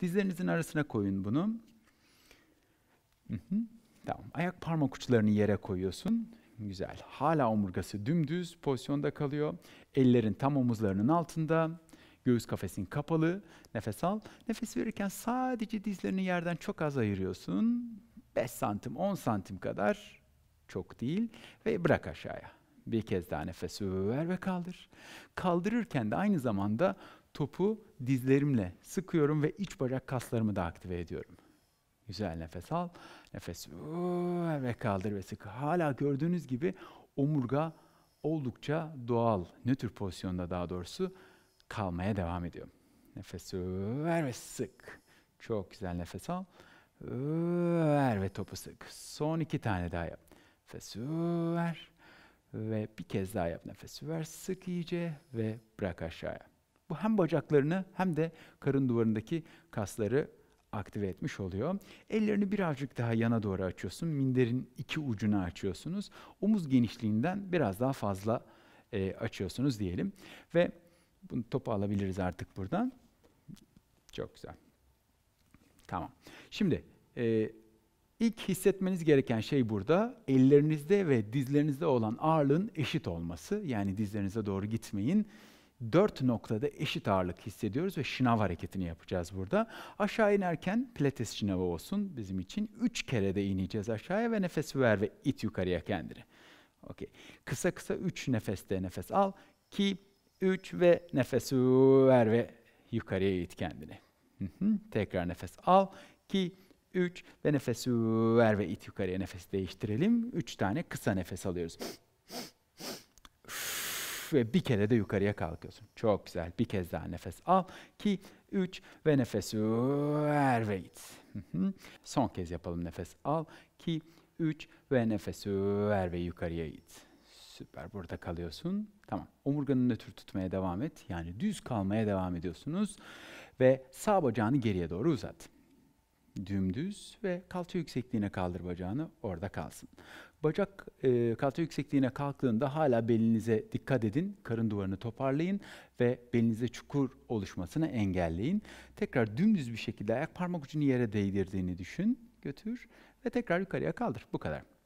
Dizlerinizin arasına koyun bunu. Hı hı. Tamam. Ayak parmak uçlarını yere koyuyorsun. Güzel. Hala omurgası dümdüz pozisyonda kalıyor. Ellerin tam omuzlarının altında. Göğüs kafesin kapalı. Nefes al. Nefes verirken sadece dizlerini yerden çok az ayırıyorsun. 5 santim, 10 santim kadar çok değil. Ve bırak aşağıya. Bir kez daha nefes ver ve kaldır. Kaldırırken de aynı zamanda topu dizlerimle sıkıyorum ve iç bacak kaslarımı da aktive ediyorum. Güzel nefes al. Nefes ve kaldır ve sık. Hala gördüğünüz gibi omurga oldukça doğal, nötr pozisyonda daha doğrusu kalmaya devam ediyor. Nefes ver ve sık. Çok güzel nefes al. Ver ve topu sık. Son iki tane daha yap. Nefes ver. Ve bir kez daha yap. Nefes ver. Sık iyice ve bırak aşağıya. Bu hem bacaklarını hem de karın duvarındaki kasları aktive etmiş oluyor. Ellerini birazcık daha yana doğru açıyorsun. Minderin iki ucunu açıyorsunuz. Omuz genişliğinden biraz daha fazla e, açıyorsunuz diyelim. Ve bunu topu alabiliriz artık buradan. Çok güzel. Tamam. Şimdi e, ilk hissetmeniz gereken şey burada ellerinizde ve dizlerinizde olan ağırlığın eşit olması. Yani dizlerinize doğru gitmeyin dört noktada eşit ağırlık hissediyoruz ve şınav hareketini yapacağız burada. Aşağı inerken pilates şınavı olsun bizim için. Üç kere de ineceğiz aşağıya ve nefes ver ve it yukarıya kendini. Okey. Kısa kısa üç nefeste nefes al. ki üç ve nefes ver ve yukarıya it kendini. Tekrar nefes al. ki üç ve nefes ver ve it yukarıya nefes değiştirelim. Üç tane kısa nefes alıyoruz üf ve bir kere de yukarıya kalkıyorsun. Çok güzel. Bir kez daha nefes al. ki üç ve nefes ver ve it. Son kez yapalım. Nefes al. ki üç ve nefes ver ve yukarıya it. Süper. Burada kalıyorsun. Tamam. omurganın nötr tutmaya devam et. Yani düz kalmaya devam ediyorsunuz. Ve sağ bacağını geriye doğru uzat dümdüz ve kalça yüksekliğine kaldır bacağını orada kalsın. Bacak e, kalça yüksekliğine kalktığında hala belinize dikkat edin. Karın duvarını toparlayın ve belinize çukur oluşmasını engelleyin. Tekrar dümdüz bir şekilde ayak parmak ucunu yere değdirdiğini düşün. Götür ve tekrar yukarıya kaldır. Bu kadar.